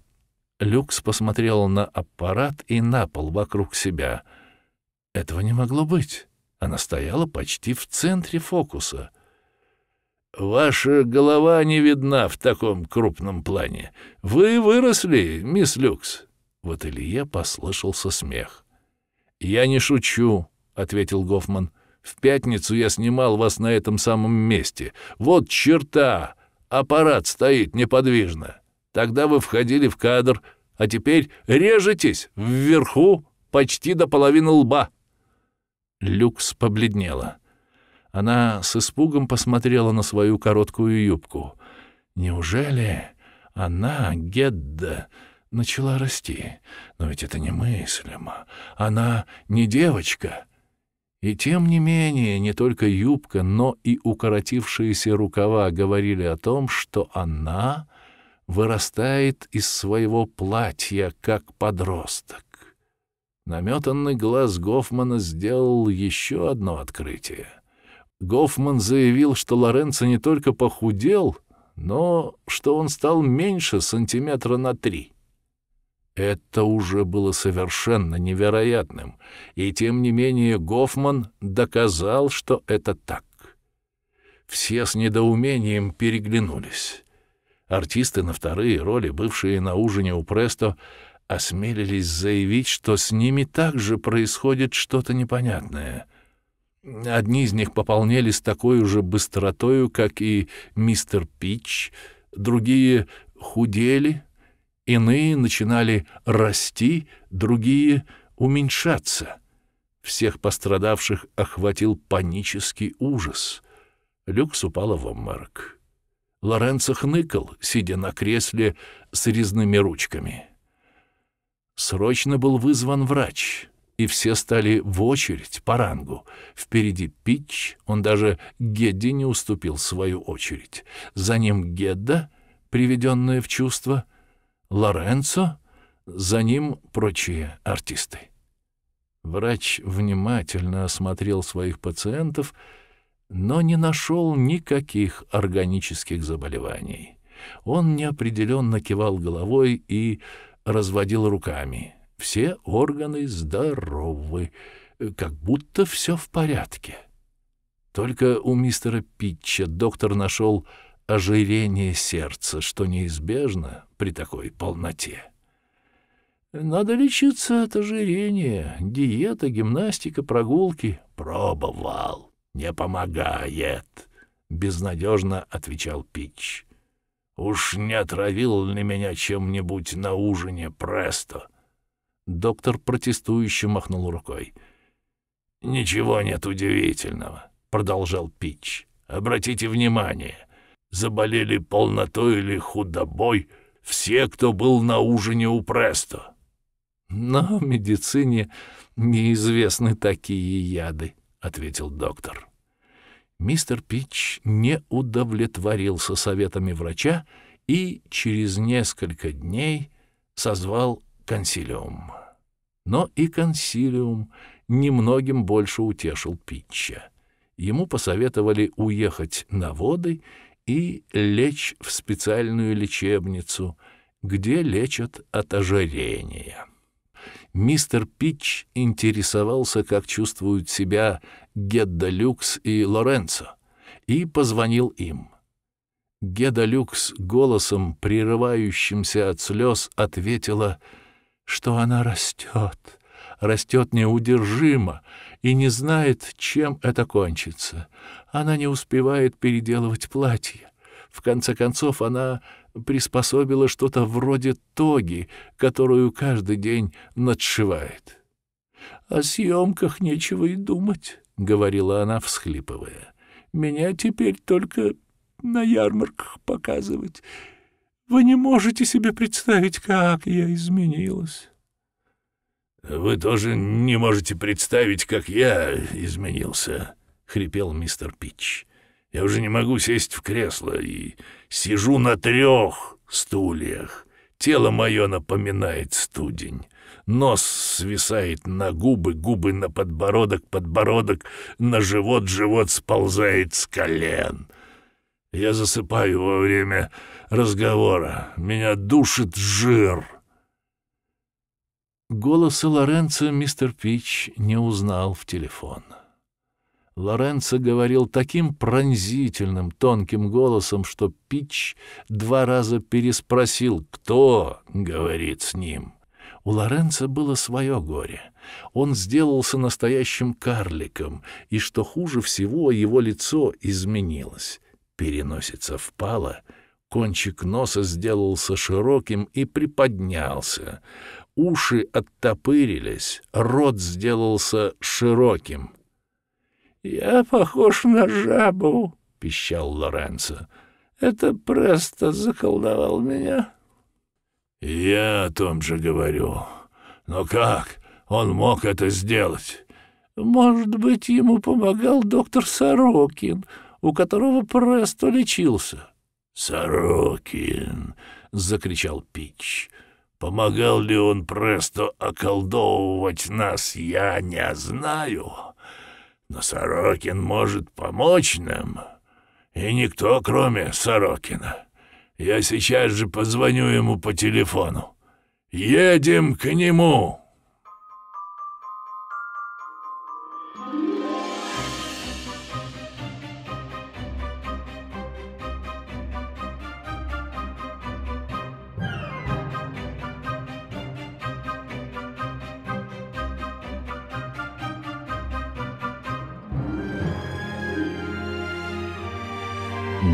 Speaker 1: Люкс посмотрел на аппарат и на пол вокруг себя. Этого не могло быть. Она стояла почти в центре фокуса. Ваша голова не видна в таком крупном плане. Вы выросли, мисс Люкс. В ателье послышался смех. Я не шучу, ответил Гофман. В пятницу я снимал вас на этом самом месте. Вот черта, аппарат стоит неподвижно. Тогда вы входили в кадр, а теперь режетесь вверху почти до половины лба. Люкс побледнела. Она с испугом посмотрела на свою короткую юбку. Неужели она, Гедда, начала расти? Но ведь это немыслимо. Она не девочка. И тем не менее, не только юбка, но и укоротившиеся рукава говорили о том, что она вырастает из своего платья, как подросток. Наметанный глаз Гофмана сделал еще одно открытие. Гофман заявил, что Лоренцо не только похудел, но что он стал меньше сантиметра на три. Это уже было совершенно невероятным, и тем не менее Гофман доказал, что это так. Все с недоумением переглянулись. Артисты на вторые роли, бывшие на ужине у Престо, осмелились заявить, что с ними также происходит что-то непонятное — Одни из них пополнели с такой же быстротою, как и мистер Пич, другие худели, иные начинали расти, другие уменьшаться. Всех пострадавших охватил панический ужас. Люкс упала в обморок. Лоренцо хныкал, сидя на кресле с резными ручками. Срочно был вызван врач — и все стали в очередь по рангу. Впереди Питч, он даже Гедди не уступил свою очередь. За ним Гедда, приведенная в чувство, Лоренцо, за ним прочие артисты. Врач внимательно осмотрел своих пациентов, но не нашел никаких органических заболеваний. Он неопределенно кивал головой и разводил руками, все органы здоровы, э, как будто все в порядке. Только у мистера Питча доктор нашел ожирение сердца, что неизбежно при такой полноте. Надо лечиться от ожирения. Диета, гимнастика, прогулки. Пробовал. Не помогает. Безнадежно отвечал Питч. Уж не отравил ли меня чем-нибудь на ужине Престо? Доктор протестующе махнул рукой. «Ничего нет удивительного», — продолжал Пич. «Обратите внимание, заболели полнотой или худобой все, кто был на ужине у Престо». «Но в медицине неизвестны такие яды», — ответил доктор. Мистер Пич не удовлетворился советами врача и через несколько дней созвал консилиум. Но и консилиум немногим больше утешил Питча. Ему посоветовали уехать на воды и лечь в специальную лечебницу, где лечат от ожирения. Мистер Питч интересовался, как чувствуют себя Гедда Люкс и Лоренцо, и позвонил им. Гедда Люкс голосом, прерывающимся от слез, ответила — что она растет, растет неудержимо и не знает, чем это кончится. Она не успевает переделывать платье. В конце концов, она приспособила что-то вроде тоги, которую каждый день надшивает. «О съемках нечего и думать», — говорила она, всхлипывая. «Меня теперь только на ярмарках показывать. Вы не можете себе представить, как я изменилась. «Вы тоже не можете представить, как я изменился», — хрипел мистер Питч. «Я уже не могу сесть в кресло и сижу на трех стульях. Тело мое напоминает студень. Нос свисает на губы, губы на подбородок, подбородок на живот, живот сползает с колен. Я засыпаю во время разговора. Меня душит жир. Голоса Лоренцо мистер Пич не узнал в телефон. Лоренцо говорил таким пронзительным, тонким голосом, что Пич два раза переспросил, кто говорит с ним. У Лоренцо было свое горе. Он сделался настоящим карликом, и, что хуже всего, его лицо изменилось. Переносица впала, кончик носа сделался широким и приподнялся. Уши оттопырились, рот сделался широким. «Я похож на жабу», — пищал Лоренцо. «Это просто заколдовал меня». «Я о том же говорю. Но как он мог это сделать?» «Может быть, ему помогал доктор Сорокин», у которого Престо лечился. «Сорокин!» — закричал Пич. «Помогал ли он Престо околдовывать нас, я не знаю. Но Сорокин может помочь нам, и никто, кроме Сорокина. Я сейчас же позвоню ему по телефону. Едем к нему!»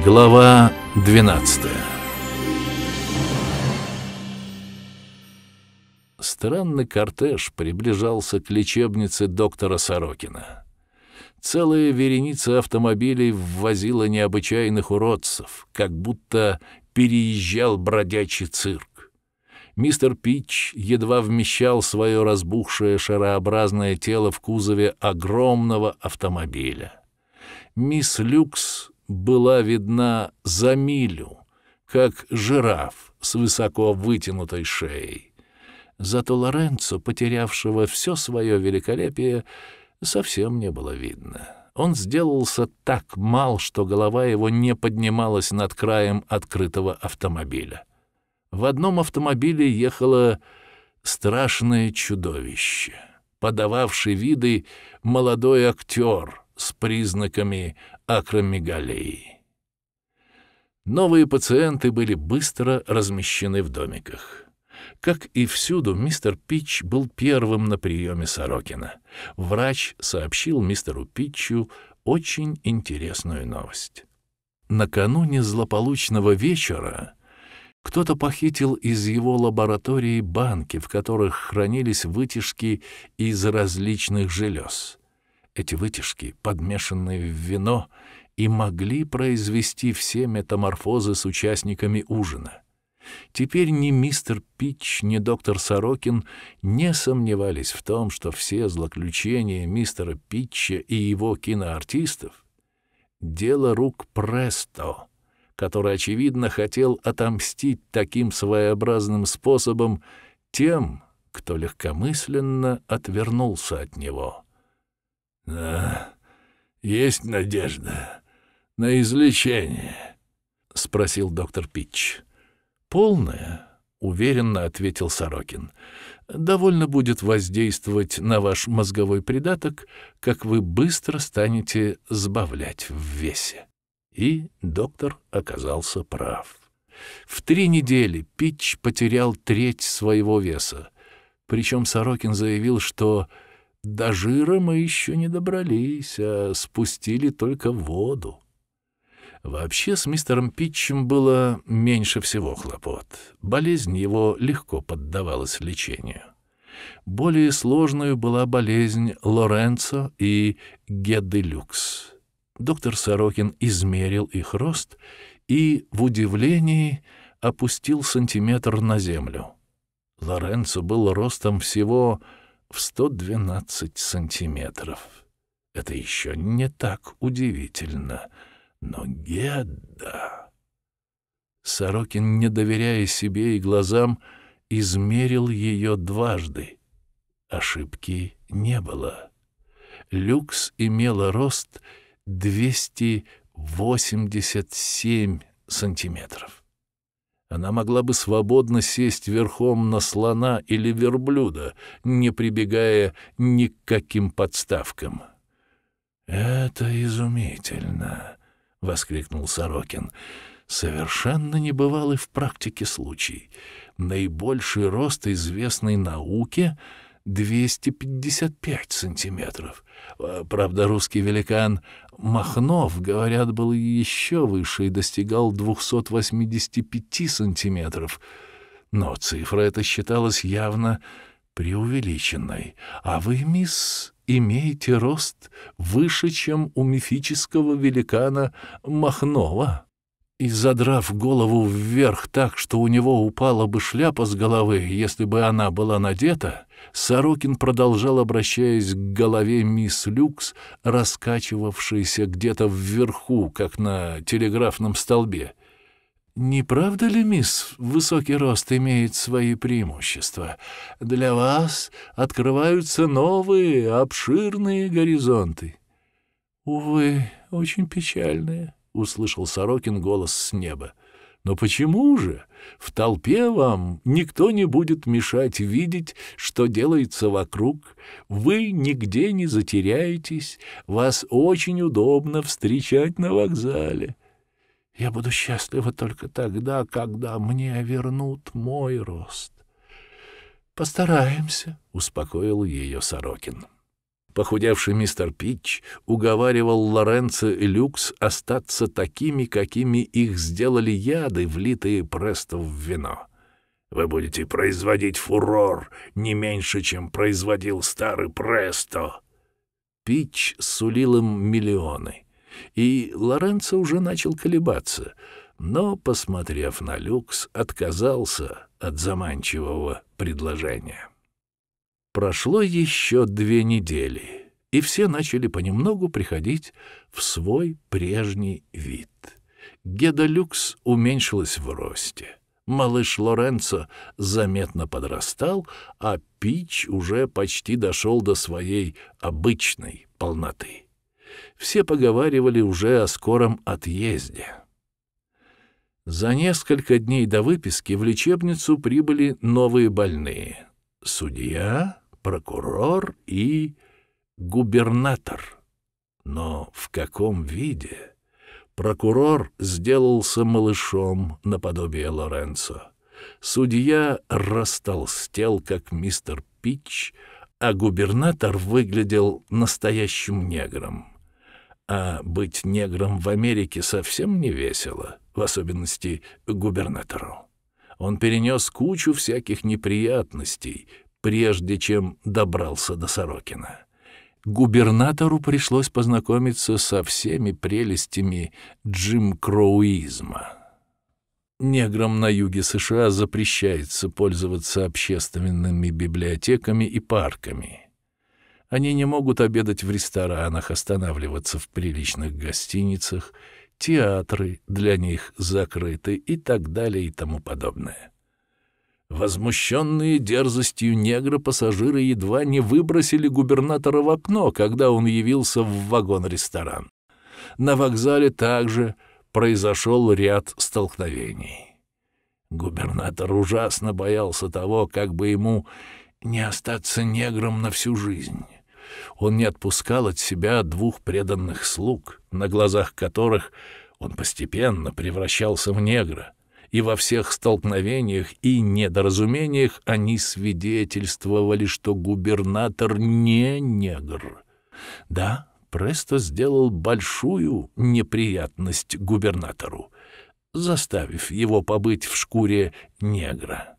Speaker 1: Глава 12 Странный кортеж приближался к лечебнице доктора Сорокина. Целая вереница автомобилей ввозила необычайных уродцев, как будто переезжал бродячий цирк. Мистер Пич едва вмещал свое разбухшее шарообразное тело в кузове огромного автомобиля. Мисс Люкс была видна за милю, как жираф с высоко вытянутой шеей. Зато Лоренцо, потерявшего все свое великолепие, совсем не было видно. Он сделался так мал, что голова его не поднималась над краем открытого автомобиля. В одном автомобиле ехало страшное чудовище, подававший виды молодой актер с признаками акромегалии. Новые пациенты были быстро размещены в домиках. Как и всюду, мистер Питч был первым на приеме Сорокина. Врач сообщил мистеру Питчу очень интересную новость. Накануне злополучного вечера кто-то похитил из его лаборатории банки, в которых хранились вытяжки из различных желез. Эти вытяжки, подмешанные в вино, и могли произвести все метаморфозы с участниками ужина. Теперь ни мистер Пич ни доктор Сорокин не сомневались в том, что все злоключения мистера Питча и его киноартистов — дело рук Престо, который, очевидно, хотел отомстить таким своеобразным способом тем, кто легкомысленно отвернулся от него. «Да, есть надежда», на излечение?» — спросил доктор Питч. «Полное?» — уверенно ответил Сорокин. «Довольно будет воздействовать на ваш мозговой придаток, как вы быстро станете сбавлять в весе». И доктор оказался прав. В три недели Питч потерял треть своего веса. Причем Сорокин заявил, что до жира мы еще не добрались, а спустили только воду. Вообще с мистером Питчем было меньше всего хлопот. Болезнь его легко поддавалась лечению. Более сложную была болезнь Лоренцо и Геделюкс. Доктор Сорокин измерил их рост и, в удивлении, опустил сантиметр на землю. Лоренцо был ростом всего в 112 сантиметров. Это еще не так удивительно — но Гедда... Сорокин, не доверяя себе и глазам, измерил ее дважды. Ошибки не было. Люкс имела рост 287 сантиметров. Она могла бы свободно сесть верхом на слона или верблюда, не прибегая ни к каким подставкам. Это изумительно. — воскликнул Сорокин. Совершенно небывалый в практике случай. Наибольший рост известной науке 255 сантиметров. А, правда, русский великан Махнов, говорят, был еще выше и достигал 285 сантиметров. Но цифра эта считалась явно преувеличенной. А вы, мисс имеете рост выше, чем у мифического великана Махнова». И, задрав голову вверх так, что у него упала бы шляпа с головы, если бы она была надета, Сорокин продолжал, обращаясь к голове мисс Люкс, раскачивавшейся где-то вверху, как на телеграфном столбе. «Не правда ли, мисс, высокий рост имеет свои преимущества? Для вас открываются новые, обширные горизонты». «Увы, очень печальные», — услышал Сорокин голос с неба. «Но почему же? В толпе вам никто не будет мешать видеть, что делается вокруг. Вы нигде не затеряетесь, вас очень удобно встречать на вокзале». Я буду счастлива только тогда, когда мне вернут мой рост. Постараемся, успокоил ее Сорокин. Похудевший мистер Пич уговаривал Лоренцо и Люкс остаться такими, какими их сделали яды, влитые престо в вино. Вы будете производить фурор не меньше, чем производил старый престо. Пич сулил им миллионы и Лоренцо уже начал колебаться, но, посмотрев на люкс, отказался от заманчивого предложения. Прошло еще две недели, и все начали понемногу приходить в свой прежний вид. Геда Люкс уменьшилась в росте — Малыш Лоренцо заметно подрастал, а Пич уже почти дошел до своей обычной полноты все поговаривали уже о скором отъезде. За несколько дней до выписки в лечебницу прибыли новые больные — судья, прокурор и губернатор. Но в каком виде? Прокурор сделался малышом наподобие Лоренцо. Судья растолстел, как мистер Пич, а губернатор выглядел настоящим негром. А быть негром в Америке совсем не весело, в особенности губернатору. Он перенес кучу всяких неприятностей, прежде чем добрался до Сорокина. Губернатору пришлось познакомиться со всеми прелестями джим-кроуизма. Неграм на юге США запрещается пользоваться общественными библиотеками и парками — они не могут обедать в ресторанах, останавливаться в приличных гостиницах, театры для них закрыты и так далее и тому подобное. Возмущенные дерзостью негра пассажиры едва не выбросили губернатора в окно, когда он явился в вагон-ресторан. На вокзале также произошел ряд столкновений. Губернатор ужасно боялся того, как бы ему не остаться негром на всю жизнь. Он не отпускал от себя двух преданных слуг, на глазах которых он постепенно превращался в негра, и во всех столкновениях и недоразумениях они свидетельствовали, что губернатор не негр. Да, Престо сделал большую неприятность губернатору, заставив его побыть в шкуре негра.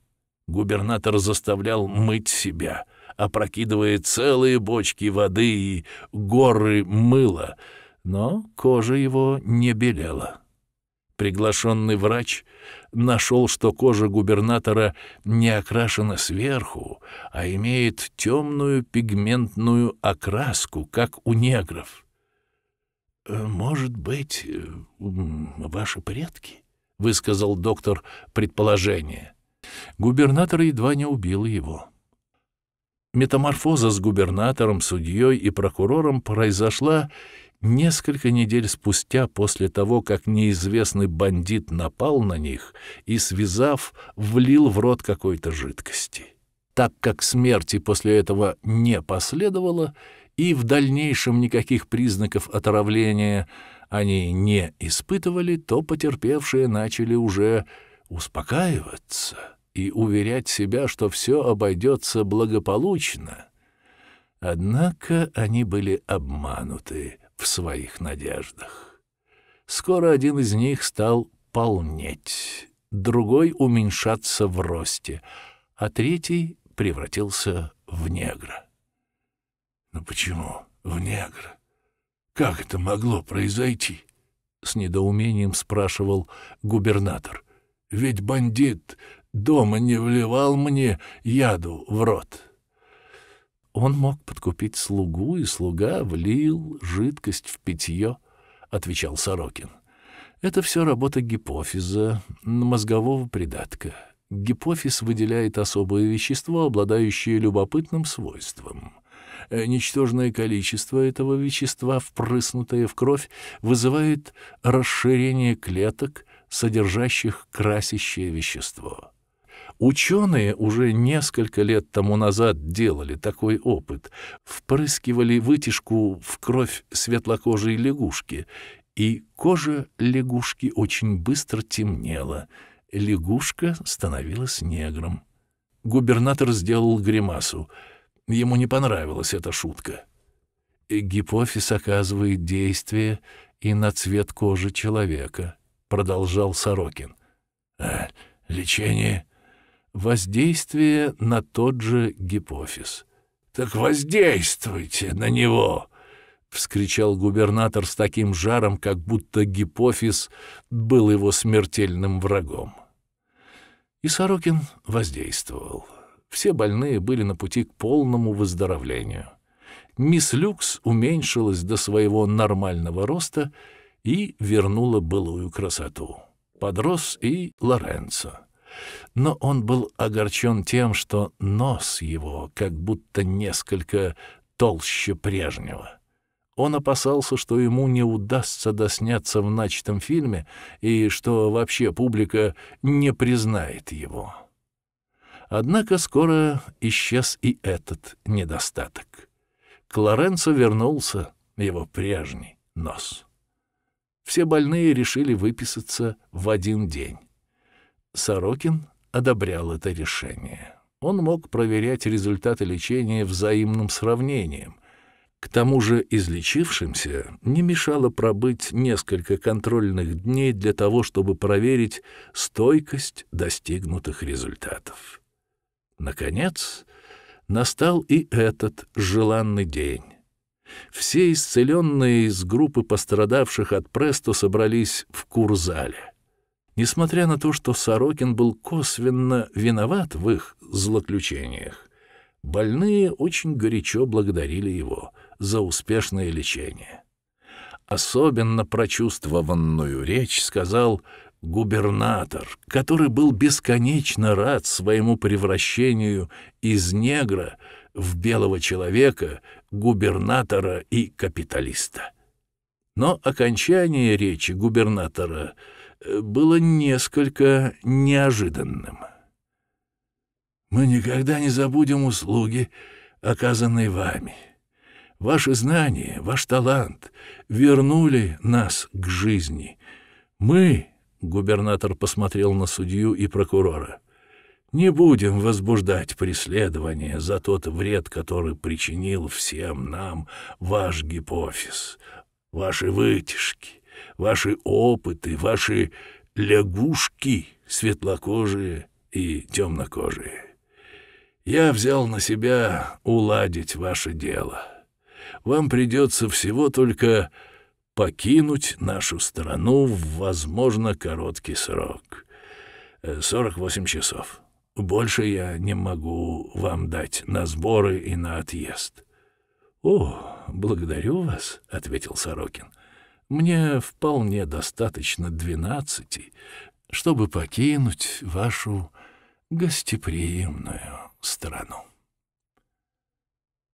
Speaker 1: Губернатор заставлял мыть себя, опрокидывая целые бочки воды и горы мыла, но кожа его не белела. Приглашенный врач нашел, что кожа губернатора не окрашена сверху, а имеет темную пигментную окраску, как у негров. «Э, «Может быть, э, ваши предки?» — высказал доктор предположение. Губернатор едва не убил его. Метаморфоза с губернатором, судьей и прокурором произошла несколько недель спустя после того, как неизвестный бандит напал на них и, связав, влил в рот какой-то жидкости. Так как смерти после этого не последовало, и в дальнейшем никаких признаков отравления они не испытывали, то потерпевшие начали уже успокаиваться и уверять себя, что все обойдется благополучно. Однако они были обмануты в своих надеждах. Скоро один из них стал полнеть, другой — уменьшаться в росте, а третий превратился в негра. «Но «Ну почему в негра? Как это могло произойти?» — с недоумением спрашивал губернатор. «Ведь бандит дома не вливал мне яду в рот. Он мог подкупить слугу, и слуга влил жидкость в питье, — отвечал Сорокин. Это все работа гипофиза, мозгового придатка. Гипофиз выделяет особое вещество, обладающее любопытным свойством. Э, ничтожное количество этого вещества, впрыснутое в кровь, вызывает расширение клеток, содержащих красящее вещество. Ученые уже несколько лет тому назад делали такой опыт, впрыскивали вытяжку в кровь светлокожей лягушки, и кожа лягушки очень быстро темнела. Лягушка становилась негром. Губернатор сделал гримасу. Ему не понравилась эта шутка. Гипофиз оказывает действие и на цвет кожи человека, продолжал Сорокин. А лечение воздействие на тот же гипофиз. «Так воздействуйте на него!» — вскричал губернатор с таким жаром, как будто гипофиз был его смертельным врагом. И Сорокин воздействовал. Все больные были на пути к полному выздоровлению. Мисс Люкс уменьшилась до своего нормального роста и вернула былую красоту. Подрос и Лоренцо но он был огорчен тем, что нос его как будто несколько толще прежнего. Он опасался, что ему не удастся досняться в начатом фильме и что вообще публика не признает его. Однако скоро исчез и этот недостаток. К Лоренцо вернулся его прежний нос. Все больные решили выписаться в один день. Сорокин одобрял это решение. Он мог проверять результаты лечения взаимным сравнением. К тому же излечившимся не мешало пробыть несколько контрольных дней для того, чтобы проверить стойкость достигнутых результатов. Наконец, настал и этот желанный день. Все исцеленные из группы пострадавших от Престо собрались в курзале. Несмотря на то, что Сорокин был косвенно виноват в их злоключениях, больные очень горячо благодарили его за успешное лечение. Особенно прочувствованную речь сказал губернатор, который был бесконечно рад своему превращению из негра в белого человека, губернатора и капиталиста. Но окончание речи губернатора — было несколько неожиданным. «Мы никогда не забудем услуги, оказанные вами. Ваши знания, ваш талант вернули нас к жизни. Мы, — губернатор посмотрел на судью и прокурора, — не будем возбуждать преследование за тот вред, который причинил всем нам ваш гипофиз, ваши вытяжки ваши опыты, ваши лягушки светлокожие и темнокожие. Я взял на себя уладить ваше дело. Вам придется всего только покинуть нашу страну в, возможно, короткий срок. 48 э, часов. Больше я не могу вам дать на сборы и на отъезд. — О, благодарю вас, — ответил Сорокин. — мне вполне достаточно двенадцати, чтобы покинуть вашу гостеприимную страну.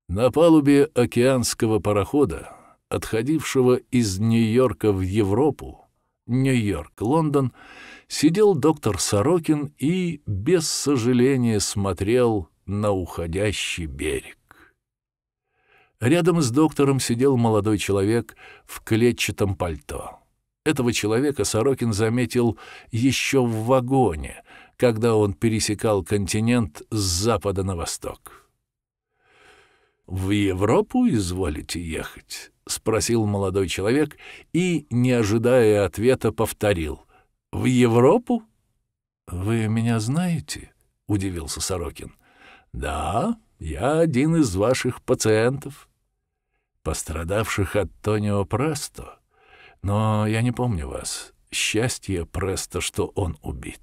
Speaker 1: На палубе океанского парохода, отходившего из Нью-Йорка в Европу, Нью-Йорк-Лондон, сидел доктор Сорокин и без сожаления смотрел на уходящий берег. Рядом с доктором сидел молодой человек в клетчатом пальто. Этого человека Сорокин заметил еще в вагоне, когда он пересекал континент с запада на восток. «В Европу изволите ехать?» — спросил молодой человек и, не ожидая ответа, повторил. «В Европу?» «Вы меня знаете?» — удивился Сорокин. «Да», я один из ваших пациентов, пострадавших от Тонио Престо. Но я не помню вас. Счастье Престо, что он убит.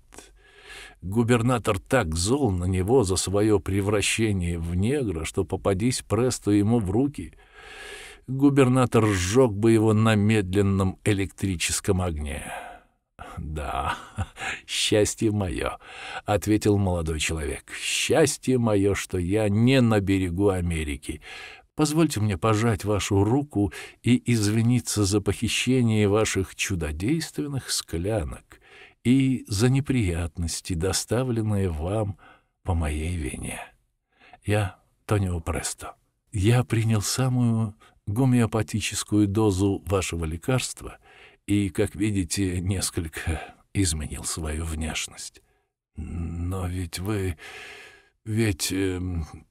Speaker 1: Губернатор так зол на него за свое превращение в негра, что попадись Престо ему в руки, губернатор сжег бы его на медленном электрическом огне да, счастье мое, — ответил молодой человек. — Счастье мое, что я не на берегу Америки. Позвольте мне пожать вашу руку и извиниться за похищение ваших чудодейственных склянок и за неприятности, доставленные вам по моей вине. Я Тонио Престо. Я принял самую гомеопатическую дозу вашего лекарства и, как видите, несколько изменил свою внешность. Но ведь вы... Ведь э,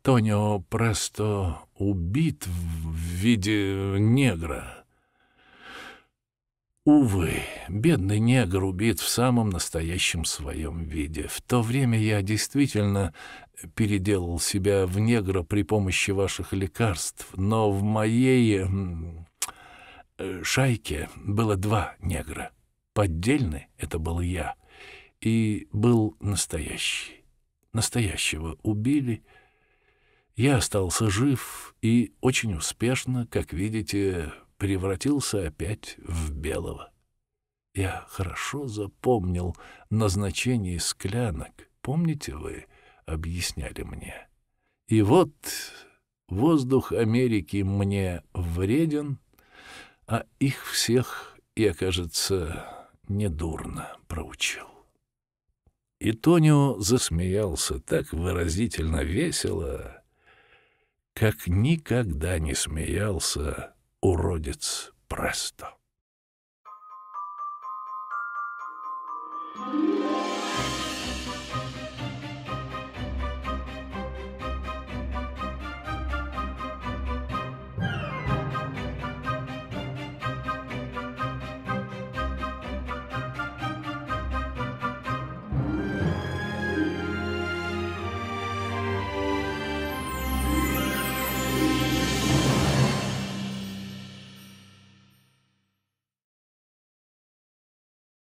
Speaker 1: Тонио просто убит в виде негра. Увы, бедный негр убит в самом настоящем своем виде. В то время я действительно переделал себя в негра при помощи ваших лекарств, но в моей шайке было два негра. Поддельный — это был я, и был настоящий. Настоящего убили. Я остался жив и очень успешно, как видите, превратился опять в белого. Я хорошо запомнил назначение склянок. Помните вы, объясняли мне. И вот воздух Америки мне вреден — а их всех я, кажется, недурно проучил. И Тонио засмеялся так выразительно весело, как никогда не смеялся уродец Престо. Thank you.